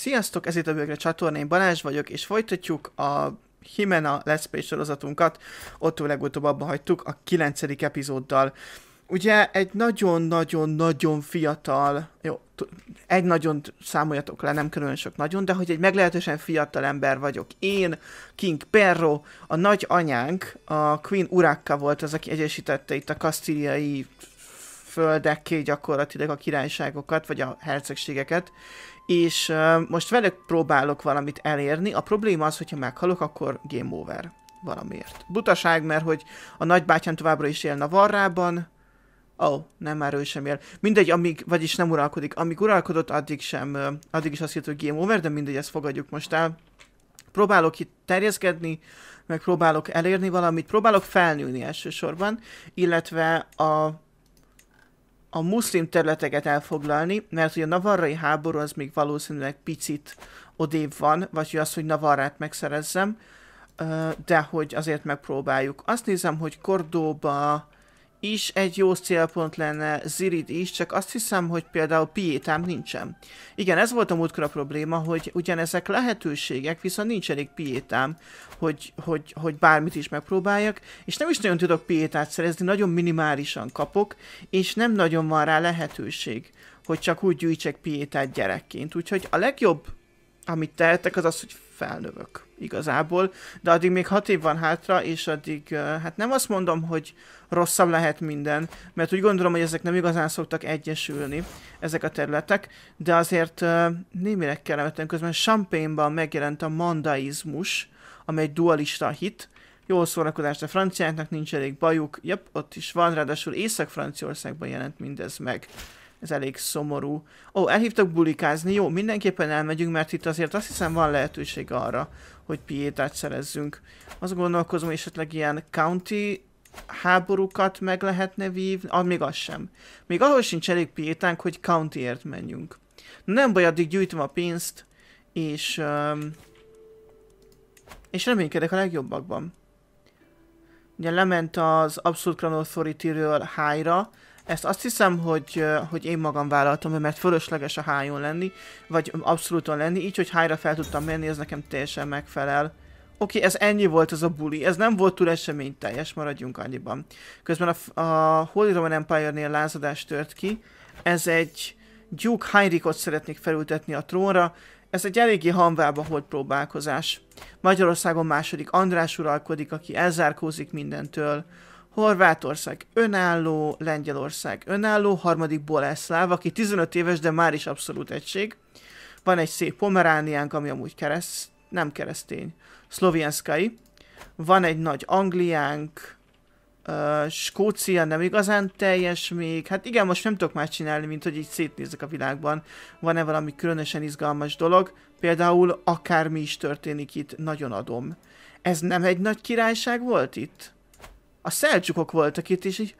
Sziasztok, ez itt a Bögre csatorna, én Balázs vagyok, és folytatjuk a Himena Let's Play sorozatunkat. Ott legutóbb abba hagytuk a 9. epizóddal. Ugye egy nagyon-nagyon-nagyon fiatal, jó, egy nagyon számoljatok le, nem külön sok nagyon, de hogy egy meglehetősen fiatal ember vagyok. Én, King Perro, a nagy anyánk, a Queen Urakka volt az, aki egyesítette itt a kasztíliai földekké gyakorlatilag a királyságokat, vagy a hercegségeket, és uh, most velük próbálok valamit elérni. A probléma az, hogyha meghalok, akkor game over valamiért. Butaság, mert hogy a nagybátyám továbbra is él Navarrában. Ó, oh, nem, már ő sem él. Mindegy, amíg, vagyis nem uralkodik. Amíg uralkodott, addig sem, uh, addig is azt írt, hogy game over, de mindegy, ezt fogadjuk most el. Próbálok itt terjeszkedni, meg próbálok elérni valamit, próbálok felnőni elsősorban, illetve a a muszlim területeket elfoglalni, mert hogy a navarrai háború az még valószínűleg picit odév van, vagy hogy az, hogy Navarrát megszerezzem, de hogy azért megpróbáljuk. Azt nézem, hogy Kordóba is egy jó célpont lenne, Zirid is, csak azt hiszem, hogy például piétám nincsen. Igen, ez volt a múltkor a probléma, hogy ugyanezek lehetőségek, viszont nincs elég piétám, hogy, hogy, hogy bármit is megpróbáljak, és nem is nagyon tudok piétát szerezni, nagyon minimálisan kapok, és nem nagyon van rá lehetőség, hogy csak úgy gyűjtsek piétát gyerekként. Úgyhogy a legjobb, amit tehetek, az az, hogy felnövök igazából, de addig még hat év van hátra, és addig, hát nem azt mondom, hogy rosszabb lehet minden, mert úgy gondolom, hogy ezek nem igazán szoktak egyesülni, ezek a területek, de azért némileg kellemetlen közben Champagne-ban megjelent a mandaizmus, amely egy dualista hit, jó szórakozást a franciáknak nincs elég bajuk, jep, ott is van, ráadásul Észak-Franciaországban jelent mindez meg ez elég szomorú. Ó, elhívtak bulikázni, jó, mindenképpen elmegyünk, mert itt azért azt hiszem van lehetőség arra, hogy piétát szerezzünk. Azt gondolkozom, hogy esetleg ilyen county háborúkat meg lehetne vívni, ah, még az sem. Még ahol sincs elég piétánk, hogy countyért menjünk. Nem baj, addig gyűjtöm a pénzt, és... Um, és reménykedek a legjobbakban. Ugye lement az Absolute Crown Authority-ről high ezt azt hiszem, hogy, hogy én magam vállaltam, mert fölösleges a hájon lenni, vagy abszolúton lenni, így, hogy hájra fel tudtam menni, ez nekem teljesen megfelel. Oké, okay, ez ennyi volt ez a buli, ez nem volt túl teljes, maradjunk annyiban. Közben a, a Holy Roman Empire-nél lázadás tört ki, ez egy Duke Heinrichot szeretnék felültetni a trónra, ez egy eléggé hanvába holt próbálkozás. Magyarországon második András uralkodik, aki elzárkózik mindentől, Horvátország önálló, Lengyelország önálló, harmadik Boleszláv, aki 15 éves, de már is abszolút egység. Van egy szép Pomerániánk, ami amúgy kereszt, nem keresztény, szlovénszkai. Van egy nagy Angliánk, uh, Skócia nem igazán teljes még. Hát igen, most nem tudok más csinálni, mint hogy így szétnézek a világban. Van-e valami különösen izgalmas dolog? Például akármi is történik itt, nagyon adom. Ez nem egy nagy királyság volt itt? a szelcsukok voltak itt, és így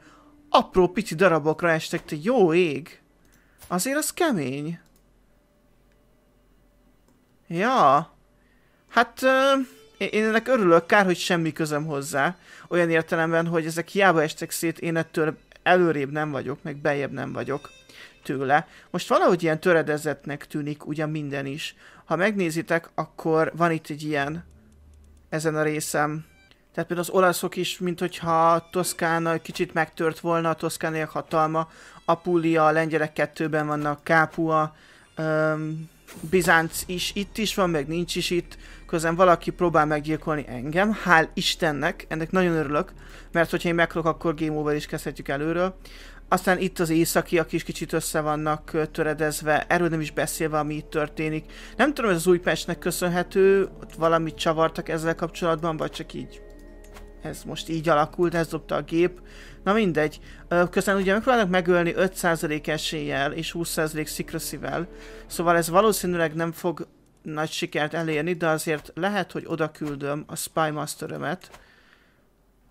apró pici darabokra estek, te jó ég. Azért az kemény. Ja. Hát... euh, Én ennek örülök, kár, hogy semmi közöm hozzá. Olyan értelemben, hogy ezek hiába estek szét, én ettől előrébb nem vagyok, meg beljebb nem vagyok tőle. Most valahogy ilyen töredezetnek tűnik ugyan minden is. Ha megnézitek, akkor van itt egy ilyen ezen a részem tehát például az olaszok is, mint hogyha Toszkána kicsit megtört volna a toszkániak hatalma, Apulia, a lengyelek kettőben vannak, Kápua, um, Bizánc is itt is van, meg nincs is itt, közben valaki próbál meggyilkolni engem, hál' Istennek, ennek nagyon örülök, mert hogyha én meglok, akkor Game Over is kezdhetjük előről. Aztán itt az északiak is kicsit össze vannak töredezve, erről nem is beszélve, ami itt történik. Nem tudom, ez az új köszönhető, ott valamit csavartak ezzel kapcsolatban, vagy csak így ez most így alakult, ez dobta a gép. Na mindegy. Közben ugye megpróbálnak megölni 5% eséllyel és 20% secrecy szóval ez valószínűleg nem fog nagy sikert elérni, de azért lehet, hogy oda küldöm a Spy master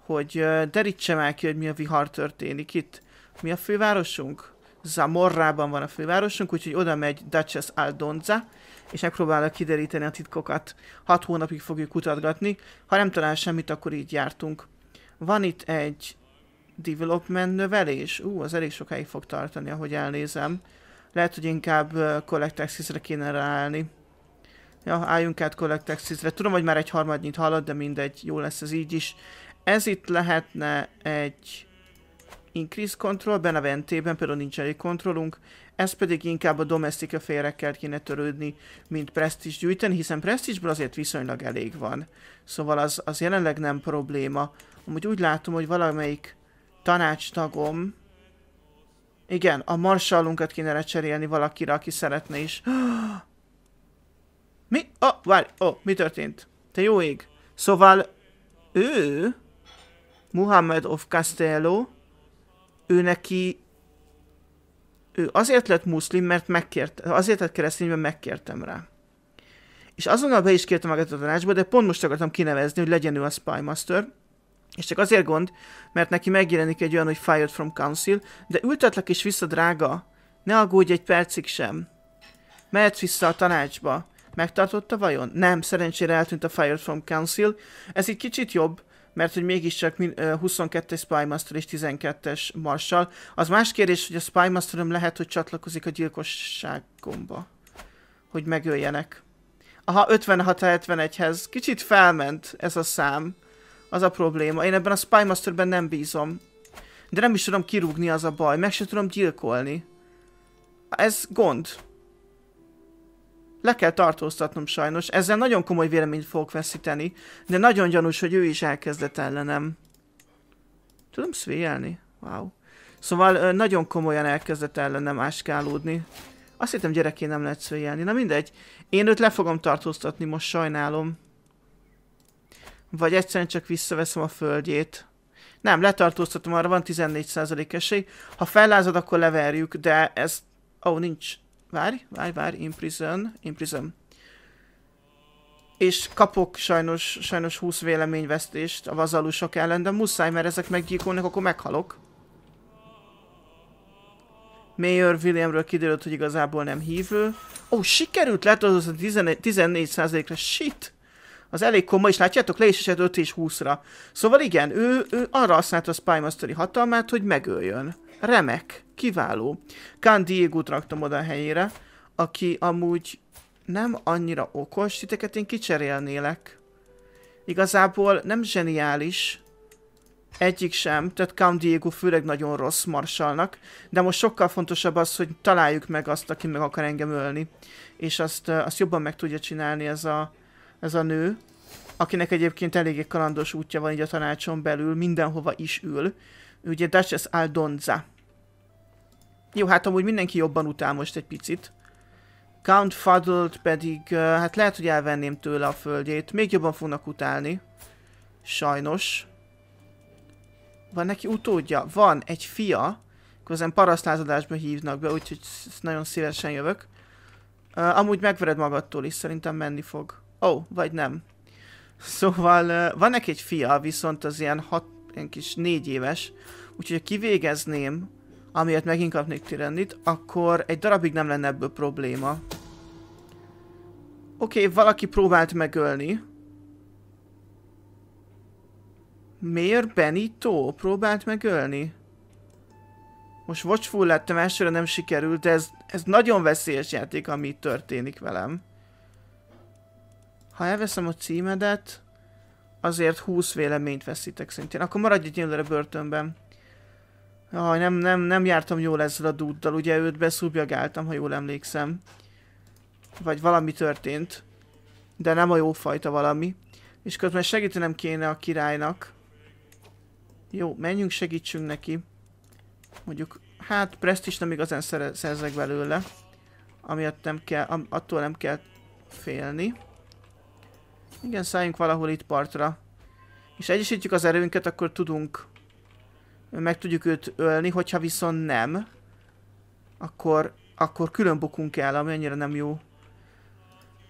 hogy derítsem el ki, hogy mi a vihar történik itt. Mi a fővárosunk? Zamorrában van a fővárosunk, úgyhogy oda megy Duchess Aldonza, és megpróbálja kideríteni a titkokat. Hat hónapig fogjuk kutatgatni. Ha nem talál semmit, akkor így jártunk. Van itt egy development növelés. Ú, az elég sokáig fog tartani, ahogy elnézem. Lehet, hogy inkább Collect Access-re kéne ráállni. Ja, álljunk át Collect Access-re. Tudom, hogy már egy harmadnyit hallott, de mindegy, jó lesz ez így is. Ez itt lehetne egy increase control, Benaventében például nincs elég kontrollunk, ez pedig inkább a domestika félrekkel kéne törődni, mint prestige gyűjteni, hiszen presztisből azért viszonylag elég van. Szóval az, az jelenleg nem probléma. Amúgy úgy látom, hogy valamelyik tanácstagom, igen, a marsallunkat kéne lecserélni valakire, aki szeretne is. Mi? Ó, oh, várj, ó, oh, mi történt? Te jó ég. Szóval ő, Muhammad of Castello, ő neki ő azért lett muszlim, mert megkért, azért lett keresztény, mert megkértem rá. És azonnal be is kérte magát a tanácsba, de pont most akartam kinevezni, hogy legyen ő a Spymaster, és csak azért gond, mert neki megjelenik egy olyan, hogy Fired from Council, de ültetlek is vissza, drága, ne aggódj egy percig sem. Mehet vissza a tanácsba. Megtartotta vajon? Nem, szerencsére eltűnt a Fired from Council. Ez egy kicsit jobb, mert hogy mégiscsak 22-es Spymaster és 12-es Marshall. Az más kérdés, hogy a Spymasterom lehet, hogy csatlakozik a gyilkosságomba, hogy megöljenek. Aha, 56-71-hez. Kicsit felment ez a szám. Az a probléma. Én ebben a Spymasterben nem bízom. De nem is tudom kirúgni az a baj. Meg sem tudom gyilkolni. Ez gond le kell tartóztatnom sajnos. Ezzel nagyon komoly véleményt fogok veszíteni, de nagyon gyanús, hogy ő is elkezdett ellenem. Tudom szvéjelni? Wow. Szóval nagyon komolyan elkezdett ellenem áskálódni. Azt hittem gyereké nem lehet szvéjelni. Na mindegy. Én őt le fogom tartóztatni, most sajnálom. Vagy egyszerűen csak visszaveszem a földjét. Nem, letartóztatom, arra van 14% esély. Ha fellázad, akkor leverjük, de ez... Ó, oh, nincs. Várj, várj, várj, imprison, imprison. És kapok sajnos, sajnos 20 véleményvesztést a vazalusok ellen, de muszáj, mert ezek meggyilkolnak, akkor meghalok. Mayor Williamről kiderült, hogy igazából nem hívő. Ó, oh, sikerült a 14%-ra, shit! Az elég komoly, és látjátok, le is esett 5 és 20-ra. Szóval igen, ő, ő arra használta a Spymasteri hatalmát, hogy megöljön. Remek kiváló. Kán Diego-t raktam oda a helyére, aki amúgy nem annyira okos, titeket én kicserélnélek. Igazából nem zseniális, egyik sem, tehát Count Diego főleg nagyon rossz marsalnak, de most sokkal fontosabb az, hogy találjuk meg azt, aki meg akar engem ölni. És azt, azt jobban meg tudja csinálni ez a, ez a nő, akinek egyébként eléggé kalandos útja van így a tanácson belül, mindenhova is ül. Ugye Duchess Aldonza jó, hát amúgy mindenki jobban utál most egy picit. Count Fuddled pedig, hát lehet, hogy elvenném tőle a földjét. Még jobban fognak utálni. Sajnos. Van neki utódja? Van, egy fia. Közben parasztlázadásba hívnak be, úgyhogy nagyon szívesen jövök. Uh, amúgy megvered magadtól is, szerintem menni fog. Ó, oh, vagy nem. Szóval uh, van neki egy fia, viszont az ilyen, hat, ilyen kis négy éves. Úgyhogy ha kivégezném amiért megint kapnék Tirendit, akkor egy darabig nem lenne ebből probléma. Oké, okay, valaki próbált megölni. Miért Benito próbált megölni? Most watchful lettem, elsőre nem sikerült, de ez, ez nagyon veszélyes játék, ami történik velem. Ha elveszem a címedet, azért 20 véleményt veszítek szintén. Akkor maradj egy börtönben. Jaj, nem, nem, nem jártam jól ezzel a dúddal, ugye őt beszubjagáltam, ha jól emlékszem. Vagy valami történt. De nem a jó fajta valami. És közben segítenem kéne a királynak. Jó, menjünk, segítsünk neki. Mondjuk, hát is nem igazán szerzek belőle. Amiatt nem kell, am attól nem kell félni. Igen, szálljunk valahol itt partra. És egyesítjük az erőnket, akkor tudunk meg tudjuk őt ölni, hogyha viszont nem, akkor, akkor külön bukunk el, ami annyira nem jó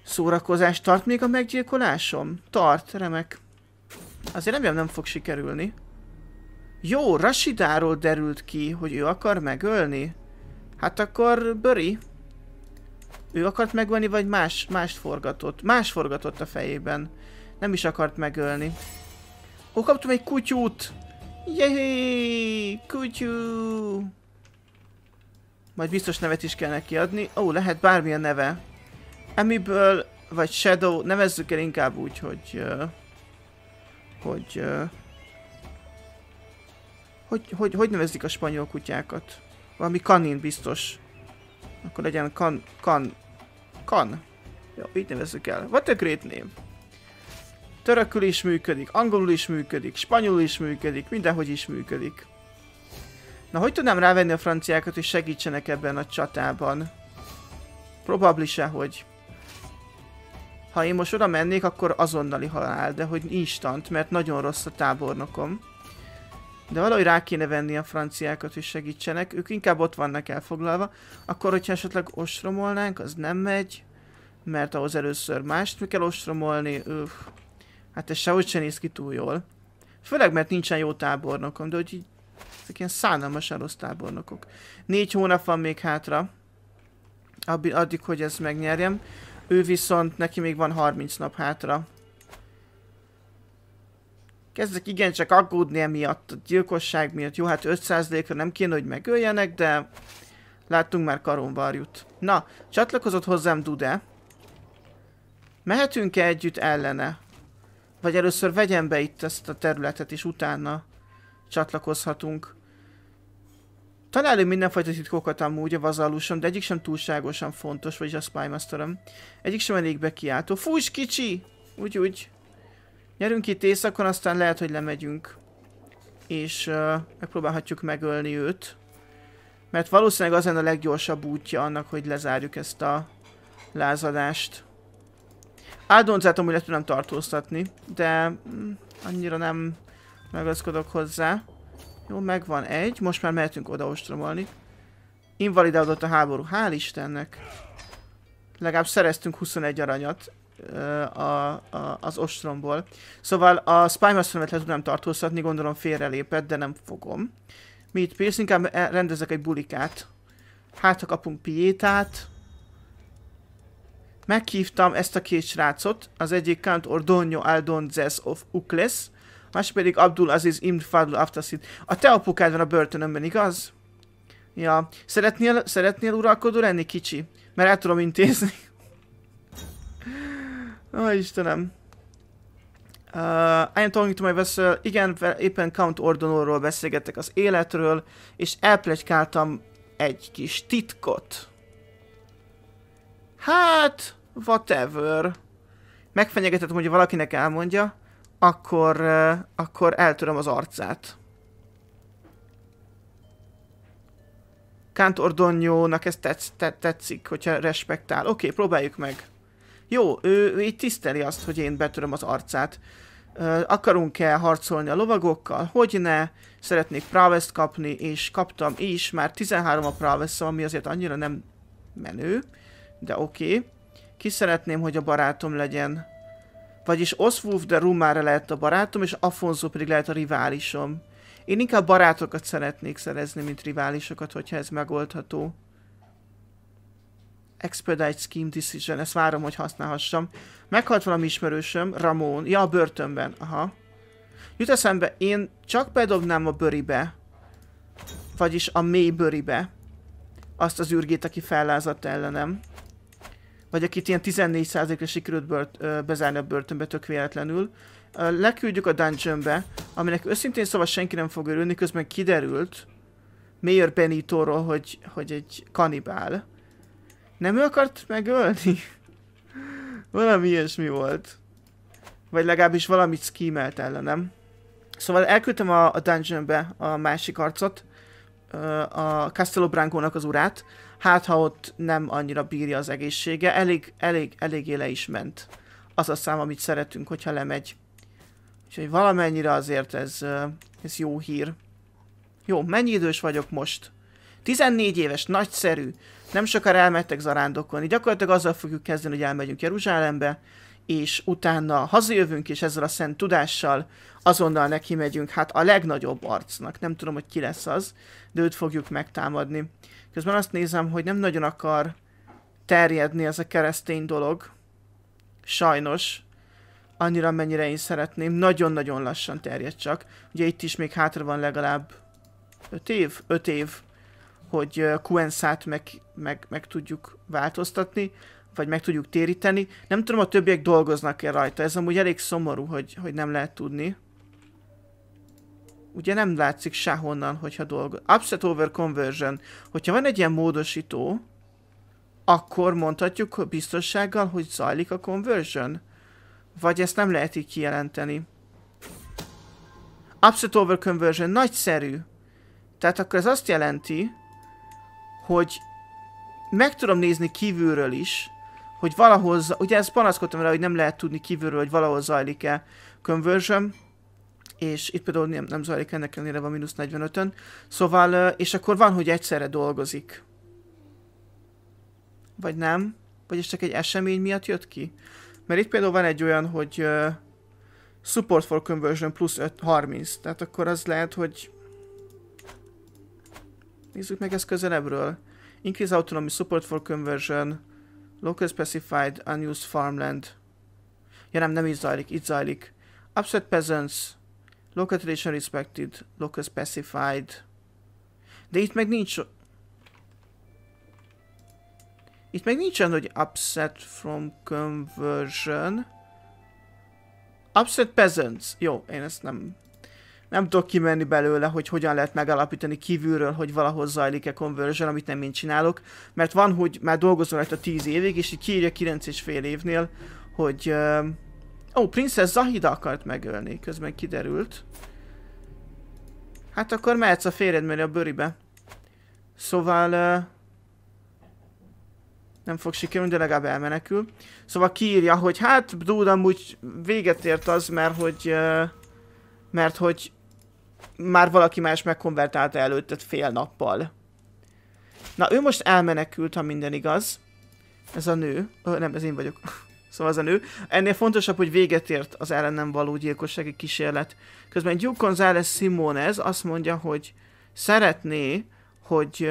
szórakozás. Tart még a meggyilkolásom? Tart, remek. Azért remélem nem fog sikerülni. Jó, Rashidáról derült ki, hogy ő akar megölni. Hát akkor Böri. Ő akart megölni, vagy más, mást forgatott? Más forgatott a fejében. Nem is akart megölni. Ó, kaptam egy kutyút! Jéj! Kutyú! Majd biztos nevet is kell neki adni. Ó, oh, lehet bármilyen neve. Amiből, vagy Shadow, nevezzük el inkább úgy, hogy... Uh, hogy, uh, hogy, hogy... Hogy nevezik a spanyol kutyákat? Valami kanin biztos. Akkor legyen kan... kan... kan. Jó, így nevezzük el. What a great name. Törökül is működik, angolul is működik, spanyolul is működik, mindenhogy is működik. Na, hogy tudnám rávenni a franciákat, hogy segítsenek ebben a csatában? Probably hogy Ha én most oda mennék, akkor azonnali halál, de hogy instant, mert nagyon rossz a tábornokom. De valahogy rá kéne venni a franciákat, hogy segítsenek. Ők inkább ott vannak elfoglalva. Akkor, hogyha esetleg ostromolnánk, az nem megy. Mert ahhoz először mást mi kell ostromolni. Öf. Hát ez sehogy sem néz ki túl jól. Főleg, mert nincsen jó tábornokom, de hogy így... Ezek ilyen szánalmasan rossz tábornokok. Négy hónap van még hátra. Addig, hogy ezt megnyerjem. Ő viszont, neki még van 30 nap hátra. Kezdek igencsak aggódni emiatt, a gyilkosság miatt. Jó, hát 5%-ra nem kéne, hogy megöljenek, de láttunk már karonvarjut. Na, csatlakozott hozzám Dude. Mehetünk -e együtt ellene? Vagy először vegyen be itt ezt a területet, és utána csatlakozhatunk. Találunk mindenfajta titkokat amúgy a vazalusom, de egyik sem túlságosan fontos, vagyis a Masterom. Egyik sem elég bekiáltó. Fúj kicsi! Úgy, úgy. Nyerünk itt éjszakon, aztán lehet, hogy lemegyünk. És uh, megpróbálhatjuk megölni őt. Mert valószínűleg az lenne a leggyorsabb útja annak, hogy lezárjuk ezt a lázadást. Áldonzátom, hogy le tudom tartóztatni, de mm, annyira nem megaszkodok hozzá. Jó, megvan egy, most már mehetünk oda ostromolni. Invalidálódott a háború, hál' Istennek. Legalább szereztünk 21 aranyat a, a, az ostromból. Szóval a Spymaster-emet le tudom tartóztatni, gondolom félrelépett, de nem fogom. Mi Pierce, inkább eh, rendezek egy bulikát. Hát, ha kapunk piétát, meghívtam ezt a két srácot, az egyik Count Ordonio Aldonzes of Ucles, más pedig Abdul Aziz Imd Fadl Aftasid. A te apukád van a börtönömben, igaz? Ja, szeretnél, szeretnél uralkodó lenni, kicsi? Mert el tudom intézni. Ó, oh, Istenem. Uh, I am talking to my vessel. Igen, éppen Count Ordonorról beszélgetek az életről, és elplegykáltam egy kis titkot hát, whatever. Megfenyegetettem, hogy valakinek elmondja, akkor, uh, akkor eltöröm az arcát. Kant Ordonyónak ez tetsz, te, tetszik, hogyha respektál. Oké, okay, próbáljuk meg. Jó, ő, ő így tiszteli azt, hogy én betöröm az arcát. Uh, akarunk-e harcolni a lovagokkal? Hogy ne? Szeretnék Pravest kapni, és kaptam is. Már 13 a Pravest, ami azért annyira nem menő. Uh, de oké. Okay. Ki szeretném, hogy a barátom legyen? Vagyis Oswulf de Rumára lehet a barátom, és Afonso pedig lehet a riválisom. Én inkább barátokat szeretnék szerezni, mint riválisokat, hogyha ez megoldható. Expedite Scheme Decision, ezt várom, hogy használhassam. Meghalt valami ismerősöm, Ramon. Ja, a börtönben, aha. Jut eszembe, én csak bedobnám a bőribe. Vagyis a mély bőribe. Azt az űrgét, aki fellázadt ellenem vagy akit ilyen 14%-ra sikerült bört, bezárni a börtönbe tök véletlenül, leküldjük a dungeonbe, aminek őszintén szóval senki nem fog örülni, közben kiderült Mayor Benitóról, hogy, hogy egy kanibál. Nem ő akart megölni? valami ilyesmi volt. Vagy legalábbis valamit skímelt ellenem. Szóval elküldtem a, a dungeonbe a másik arcot, a Castello az urát, hát ha ott nem annyira bírja az egészsége, elég, elég, eléggé le is ment az a szám, amit szeretünk, hogyha lemegy. Úgyhogy valamennyire azért ez, ez jó hír. Jó, mennyi idős vagyok most? 14 éves, nagyszerű. Nem sokára elmettek zarándokolni. Gyakorlatilag azzal fogjuk kezdeni, hogy elmegyünk Jeruzsálembe, és utána hazajövünk, és ezzel a szent tudással azonnal neki megyünk, hát a legnagyobb arcnak. Nem tudom, hogy ki lesz az, de őt fogjuk megtámadni. Közben azt nézem, hogy nem nagyon akar terjedni ez a keresztény dolog. Sajnos. Annyira, mennyire én szeretném. Nagyon-nagyon lassan terjed csak. Ugye itt is még hátra van legalább 5 év? 5 év, hogy Kuenszát meg, meg, meg tudjuk változtatni, vagy meg tudjuk téríteni. Nem tudom, a többiek dolgoznak-e rajta. Ez amúgy elég szomorú, hogy, hogy nem lehet tudni ugye nem látszik sehonnan, hogyha dolgo... Upset over conversion. Hogyha van egy ilyen módosító, akkor mondhatjuk biztonsággal, hogy zajlik a conversion? Vagy ezt nem lehet így kijelenteni? Upset over conversion nagyszerű. Tehát akkor ez azt jelenti, hogy meg tudom nézni kívülről is, hogy valahol, ugye ezt panaszkodtam rá, hogy nem lehet tudni kívülről, hogy valahol zajlik-e conversion, és itt például nem, nem zajlik ennek ellenére van mínusz 45-ön, szóval, és akkor van, hogy egyszerre dolgozik. Vagy nem? Vagyis csak egy esemény miatt jött ki? Mert itt például van egy olyan, hogy uh, support for conversion plusz 5, 30, tehát akkor az lehet, hogy nézzük meg ezt közelebbről. Increase autonomy support for conversion, local specified unused farmland. Ja nem, nem így zajlik, itt zajlik. Upset peasants, Local tradition respected, local specified. De itt meg nincs... Itt meg nincsen, hogy upset from conversion. Upset peasants. Jó, én ezt nem... Nem tudok kimenni belőle, hogy hogyan lehet megalapítani kívülről, hogy valahol zajlik-e conversion, amit nem én csinálok. Mert van, hogy már dolgozom rajta 10 évig, és így kiírja 9 és fél évnél, hogy... Uh, Ó, oh, Princess Zahida akart megölni, közben kiderült. Hát akkor mehetsz a férjed a bőribe. Szóval... Uh, nem fog sikerülni, de legalább elmenekül. Szóval kiírja, hogy hát Dude amúgy véget ért az, mert hogy... Uh, mert hogy már valaki más megkonvertálta előtted fél nappal. Na, ő most elmenekült, ha minden igaz. Ez a nő. Ö, nem, ez én vagyok. Szóval ez a nő. Ennél fontosabb, hogy véget ért az ellenem való gyilkossági kísérlet. Közben Duke González Simonez azt mondja, hogy szeretné, hogy,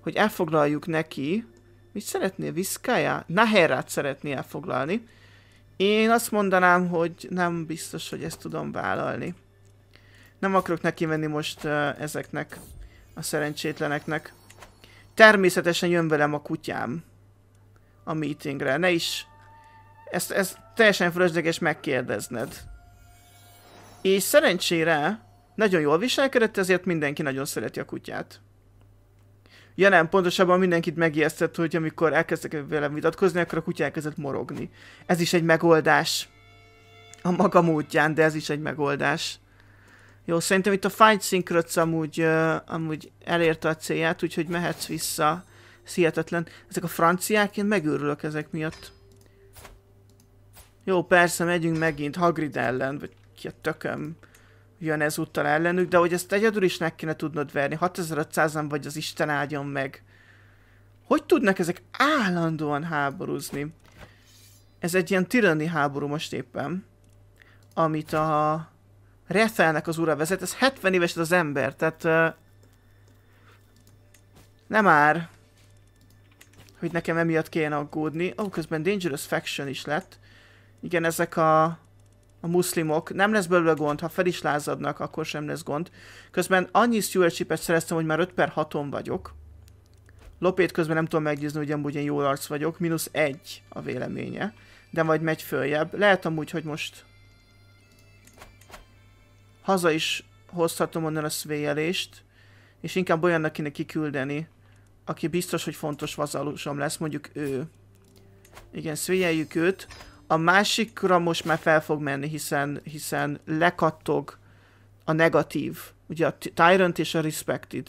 hogy elfoglaljuk neki, mit szeretné, Viszkája? Naherát szeretné elfoglalni. Én azt mondanám, hogy nem biztos, hogy ezt tudom vállalni. Nem akarok neki menni most ezeknek a szerencsétleneknek. Természetesen jön velem a kutyám a meetingre. Ne is ezt, ezt teljesen fölösleges megkérdezned. És szerencsére nagyon jól viselkedett, ezért mindenki nagyon szereti a kutyát. Ja nem, pontosabban mindenkit megijesztett, hogy amikor elkezdtek velem vitatkozni, akkor a kutya elkezdett morogni. Ez is egy megoldás. A maga módján, de ez is egy megoldás. Jó, szerintem itt a Fight Synchrots amúgy, uh, amúgy elérte a célját, úgyhogy mehetsz vissza. Szihetetlen. Ezek a franciák, én megőrülök ezek miatt. Jó, persze, megyünk megint Hagrid ellen, vagy ki a tököm jön ezúttal ellenük, de hogy ezt egyedül is meg kéne tudnod verni, 6500-an vagy az Isten áldjon meg. Hogy tudnak ezek állandóan háborúzni? Ez egy ilyen tiranni háború most éppen, amit a Rethelnek az ura vezet, ez 70 éves az ember, tehát uh, nem ár, hogy nekem emiatt kéne aggódni. Ó, oh, közben Dangerous Faction is lett. Igen, ezek a, a muszlimok. Nem lesz belőle gond, ha fel is lázadnak, akkor sem lesz gond. Közben annyi stewardship-et szereztem, hogy már 5 per 6-on vagyok. Lopét közben nem tudom meggyőzni, hogy amúgy én jól arc vagyok. Minusz 1 a véleménye. De majd megy följebb. Lehet amúgy, hogy most haza is hozhatom onnan a szvéjelést, és inkább olyannak kéne kiküldeni, aki biztos, hogy fontos vazalusom lesz, mondjuk ő. Igen, szvéjeljük őt. A másikra most már fel fog menni, hiszen, hiszen lekattog a negatív. Ugye a Tyrant és a Respected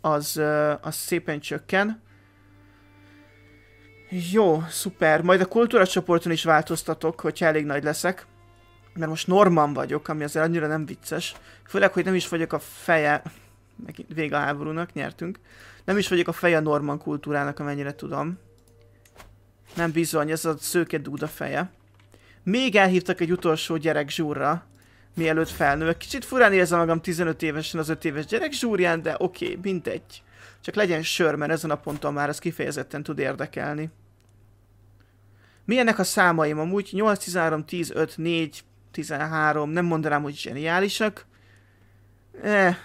az, az szépen csökken. Jó, szuper. Majd a kultúra csoporton is változtatok, hogyha elég nagy leszek. Mert most Norman vagyok, ami azért annyira nem vicces. Főleg, hogy nem is vagyok a feje... Megint vége a háborúnak, nyertünk. Nem is vagyok a feje a Norman kultúrának, amennyire tudom. Nem bizony, ez a szőke dúda feje. Még elhívtak egy utolsó gyerek zsúrra, mielőtt felnőve. Kicsit furán érzem magam 15 évesen az 5 éves gyerek zsúrján, de oké, okay, mindegy. Csak legyen sör, mert ezen a ponton már ez kifejezetten tud érdekelni. Milyenek a számaim? Amúgy 8, 13, 10, 5, 4, 13, nem mondanám, hogy zseniálisak. Eh,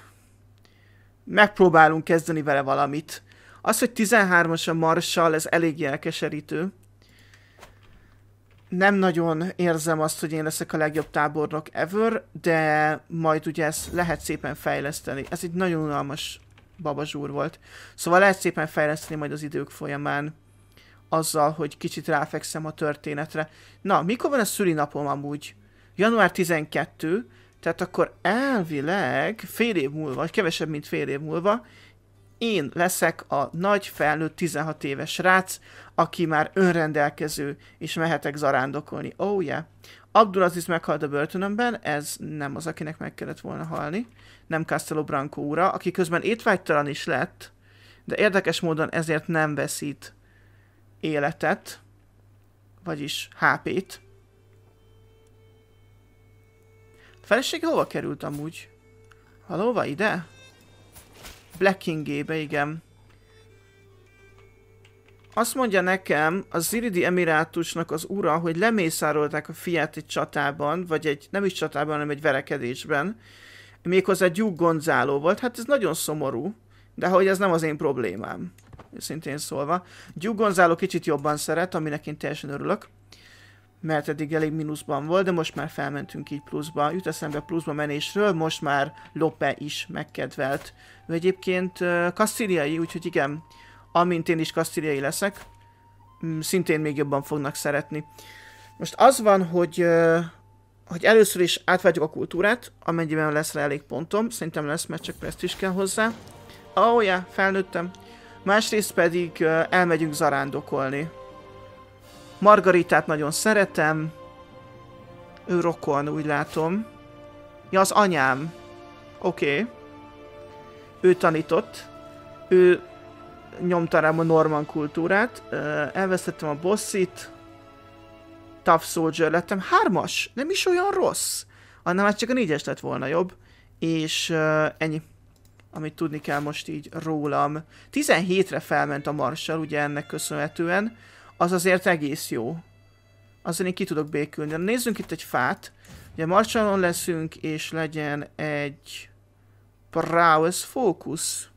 megpróbálunk kezdeni vele valamit. Az, hogy 13-as a Marshall, ez elég elkeserítő. Nem nagyon érzem azt, hogy én leszek a legjobb tábornok ever, de majd ugye ezt lehet szépen fejleszteni. Ez egy nagyon unalmas babazsúr volt. Szóval lehet szépen fejleszteni majd az idők folyamán azzal, hogy kicsit ráfekszem a történetre. Na, mikor van a napom amúgy? Január 12, tehát akkor elvileg fél év múlva, vagy kevesebb, mint fél év múlva, én leszek a nagy felnőtt 16 éves rác, aki már önrendelkező, és mehetek zarándokolni. Ó, Oh yeah. is meghalt a börtönömben, ez nem az, akinek meg kellett volna halni, nem Castello Branco úra, aki közben étvágytalan is lett, de érdekes módon ezért nem veszít életet, vagyis HP-t. A felesége hova került amúgy? Halóva ide? Blackingébe, igen. Azt mondja nekem, a Ziridi Emirátusnak az ura, hogy lemészárolták a fiát egy csatában, vagy egy, nem is csatában, hanem egy verekedésben. Méghozzá Gyú Gonzáló volt. Hát ez nagyon szomorú, de hogy ez nem az én problémám. Szintén szólva. Gyú Gonzáló kicsit jobban szeret, aminek én teljesen örülök mert eddig elég mínuszban volt, de most már felmentünk így pluszba. Jut eszembe pluszba menésről, most már Lope is megkedvelt. Ő egyébként kasztíliai, úgyhogy igen, amint én is kasztíliai leszek, mm, szintén még jobban fognak szeretni. Most az van, hogy, hogy először is átváltjuk a kultúrát, amennyiben lesz rá elég pontom. Szerintem lesz, mert csak is kell hozzá. Ó, oh, yeah, felnőttem. Másrészt pedig elmegyünk zarándokolni. Margaritát nagyon szeretem. Ő rokon, úgy látom. Ja, az anyám. Oké. Okay. Ő tanított. Ő nyomta rám a norman kultúrát. Elvesztettem a bosszit. Tough Soldier lettem. Hármas! Nem is olyan rossz. Annál már csak a négyes lett volna jobb. És uh, ennyi. Amit tudni kell most így rólam. 17-re felment a marsal, ugye ennek köszönhetően az azért egész jó. az én ki tudok békülni. Na, nézzünk itt egy fát. Ugye marcsalon leszünk, és legyen egy prowess focus.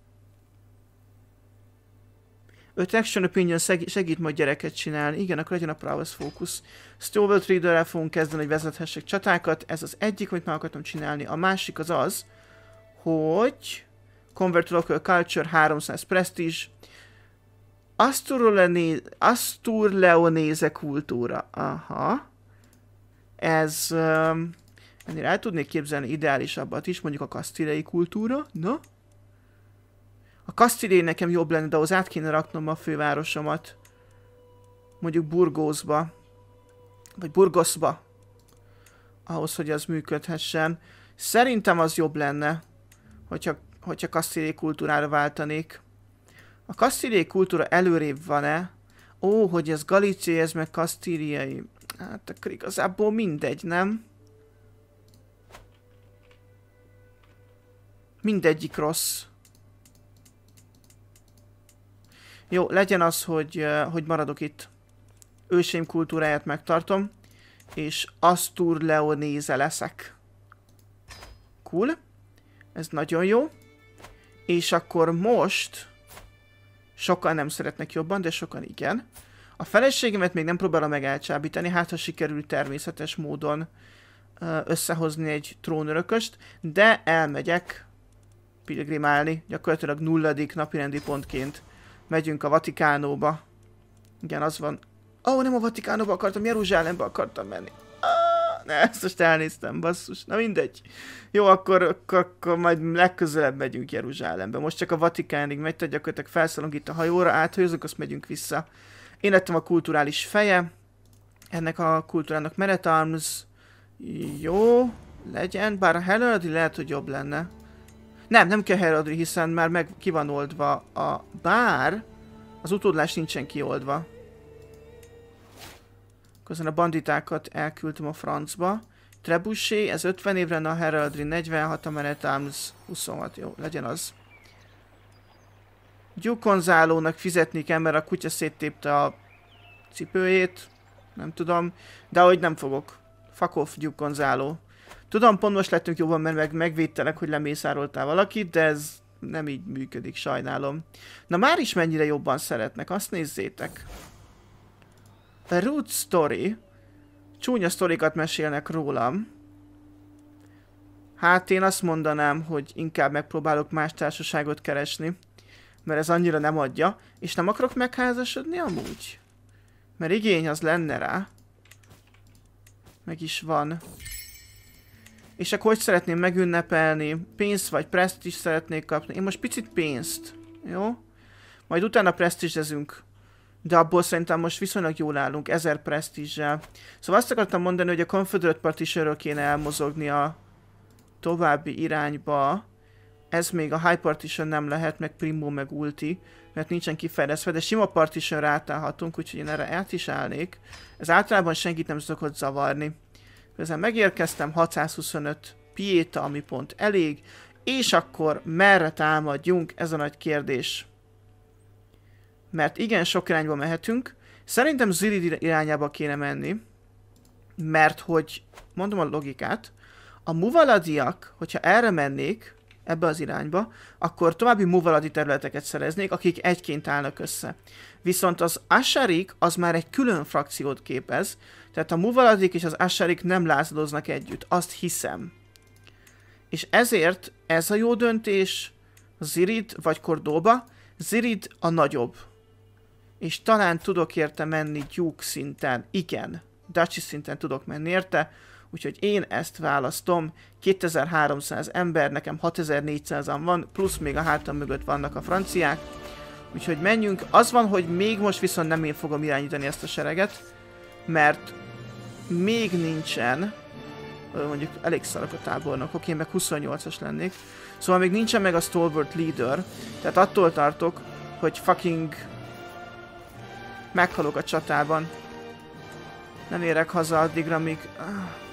öt action opinion segít majd gyereket csinálni. Igen, akkor legyen a prowess focus. Stowell reader fogunk kezdeni, hogy vezethessek csatákat. Ez az egyik, amit már akartam csinálni. A másik az az, hogy Convert Local Culture 300 Prestige Astur Astur kultúra. Aha. Ez... Um, ennél el tudnék képzelni ideálisabbat is, mondjuk a kasztilei kultúra. Na? A kasztilei nekem jobb lenne, de ahhoz át kéne raknom a fővárosomat. Mondjuk Burgózba. Vagy Burgoszba. Ahhoz, hogy az működhessen. Szerintem az jobb lenne, hogyha, hogyha kasztilei kultúrára váltanék. A kasztíriai kultúra előrébb van-e? Ó, hogy ez galíciai, ez meg kasztíriai. Hát akkor igazából mindegy, nem? Mindegyik rossz. Jó, legyen az, hogy, hogy maradok itt. Őseim kultúráját megtartom, és Astur Leonéze leszek. Cool. Ez nagyon jó. És akkor most Sokan nem szeretnek jobban, de sokan igen. A feleségemet még nem próbálom elcsábítani, hát ha sikerül természetes módon összehozni egy trónörököst, de elmegyek pilgrimálni, gyakorlatilag nulladik napirendi pontként megyünk a Vatikánóba. Igen, az van. Ó, oh, nem a Vatikánóba akartam, Jeruzsálembe akartam menni. Ne, ezt most elnéztem, basszus. Na mindegy. Jó, akkor, akkor, akkor majd legközelebb megyünk Jeruzsálembe. Most csak a Vatikánig megy, tehát gyakorlatilag felszállunk itt a hajóra, áthajózunk, azt megyünk vissza. Én lettem a kulturális feje. Ennek a kultúrának Meret Arms. Jó, legyen. Bár a Heraldry lehet, hogy jobb lenne. Nem, nem kell Heraldry, hiszen már meg ki van oldva a bár. Az utódlás nincsen kioldva közben a banditákat elküldtem a francba. Trebussé, ez 50 évre, a Heraldry 46, a Menetáms 26, jó, legyen az. Gyukonzálónak fizetni kell, mert a kutya széttépte a cipőjét. Nem tudom, de ahogy nem fogok. Fakov Gyukonzáló. Tudom, pont most lettünk jobban, mert meg megvédtelek, hogy lemészároltál valakit, de ez nem így működik, sajnálom. Na már is mennyire jobban szeretnek, azt nézzétek root story. Csúnya sztorikat mesélnek rólam. Hát én azt mondanám, hogy inkább megpróbálok más társaságot keresni. Mert ez annyira nem adja. És nem akarok megházasodni amúgy? Mert igény az lenne rá. Meg is van. És akkor hogy szeretném megünnepelni? Pénzt vagy presztis szeretnék kapni. Én most picit pénzt. Jó? Majd utána presztisezünk de abból szerintem most viszonylag jól állunk, 1000 presztízsel. Szóval azt akartam mondani, hogy a Confederate Partitionről kéne elmozogni a további irányba. Ez még a High Partition nem lehet, meg Primo, meg Ulti, mert nincsen kifejlesztve, de sima partition átállhatunk, úgyhogy én erre át is állnék. Ez általában senkit nem szokott zavarni. Ezen megérkeztem, 625 piéta, ami pont elég, és akkor merre támadjunk, ez a nagy kérdés mert igen sok irányba mehetünk. Szerintem Zirid irányába kéne menni, mert hogy, mondom a logikát, a muvaladiak, hogyha erre mennék, ebbe az irányba, akkor további muvaladi területeket szereznék, akik egyként állnak össze. Viszont az Asharik az már egy külön frakciót képez, tehát a muvaladik és az Asharik nem lázadoznak együtt, azt hiszem. És ezért ez a jó döntés, Zirid vagy Kordóba, Zirid a nagyobb és talán tudok érte menni Duke szinten. Igen, Duchy szinten tudok menni érte, úgyhogy én ezt választom. 2300 ember, nekem 6400-an van, plusz még a hátam mögött vannak a franciák. Úgyhogy menjünk. Az van, hogy még most viszont nem én fogom irányítani ezt a sereget, mert még nincsen, mondjuk elég szarok a tábornok, oké, meg 28-as lennék. Szóval még nincsen meg a stalwart leader, tehát attól tartok, hogy fucking Meghalok a csatában. Nem érek haza addigra, míg... Ah,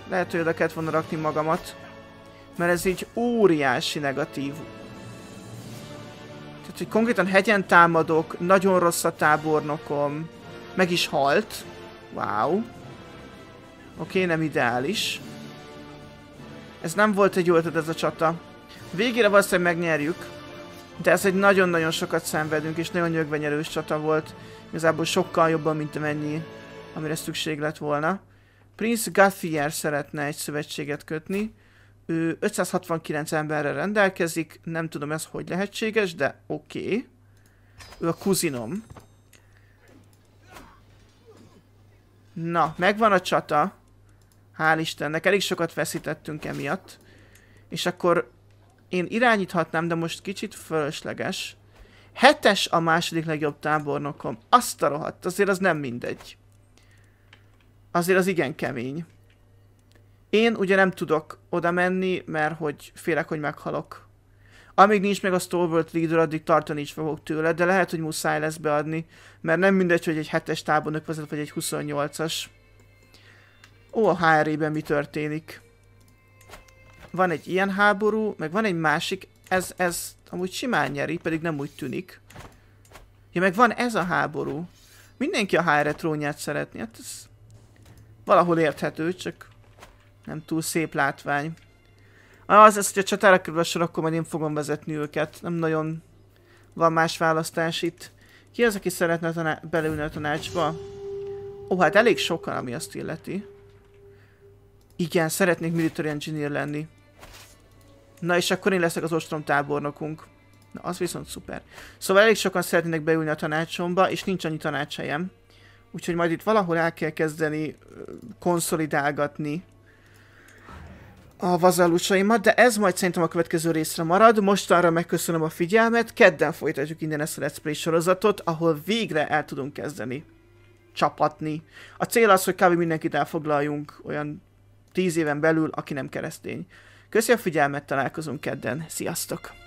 lehet, hogy oda kellett volna rakni magamat. Mert ez így óriási negatív. Tehát, hogy konkrétan hegyen támadok, nagyon rossz a tábornokom. Meg is halt. Wow. Oké, okay, nem ideális. Ez nem volt egy jó ötlet ez a csata. Végére valószínűleg megnyerjük. De ez egy nagyon-nagyon sokat szenvedünk, és nagyon nyögvenyelős csata volt. Igazából sokkal jobban, mint amennyi, amire szükség lett volna. Prince Gathier szeretne egy szövetséget kötni. Ő 569 emberre rendelkezik, nem tudom ez hogy lehetséges, de oké. Okay. Ő a kuzinom. Na, megvan a csata. Hál' Istennek, elég sokat veszítettünk emiatt. És akkor én irányíthatnám, de most kicsit fölösleges. Hetes a második legjobb tábornokom. Azt a rohadt, azért az nem mindegy. Azért az igen kemény. Én ugye nem tudok oda menni, mert hogy félek, hogy meghalok. Amíg nincs meg a Stalwart Leader, addig tartani is fogok tőle, de lehet, hogy muszáj lesz beadni, mert nem mindegy, hogy egy hetes tábornok vezet, vagy egy 28-as. Ó, a HRE-ben mi történik? Van egy ilyen háború, meg van egy másik, ez, ez amúgy simán nyeri, pedig nem úgy tűnik. Ja, meg van ez a háború. Mindenki a HR e trónját szeretné, hát ez valahol érthető, csak nem túl szép látvány. Az, ez, hogy a csatára kerül a sor, akkor majd én fogom vezetni őket. Nem nagyon van más választás itt. Ki az, aki szeretne taná belülni a tanácsba? Ó, hát elég sokan, ami azt illeti. Igen, szeretnék military engineer lenni. Na és akkor én leszek az ostrom tábornokunk. Na, az viszont szuper. Szóval elég sokan szeretnének beülni a tanácsomba, és nincs annyi tanácsajem. Úgyhogy majd itt valahol el kell kezdeni konszolidálgatni a vazalusaimat, de ez majd szerintem a következő részre marad. Mostanra megköszönöm a figyelmet, kedden folytatjuk innen ezt a Let's Play sorozatot, ahol végre el tudunk kezdeni csapatni. A cél az, hogy kb. mindenkit elfoglaljunk olyan tíz éven belül, aki nem keresztény. Köszi a figyelmet, találkozunk kedden, sziasztok!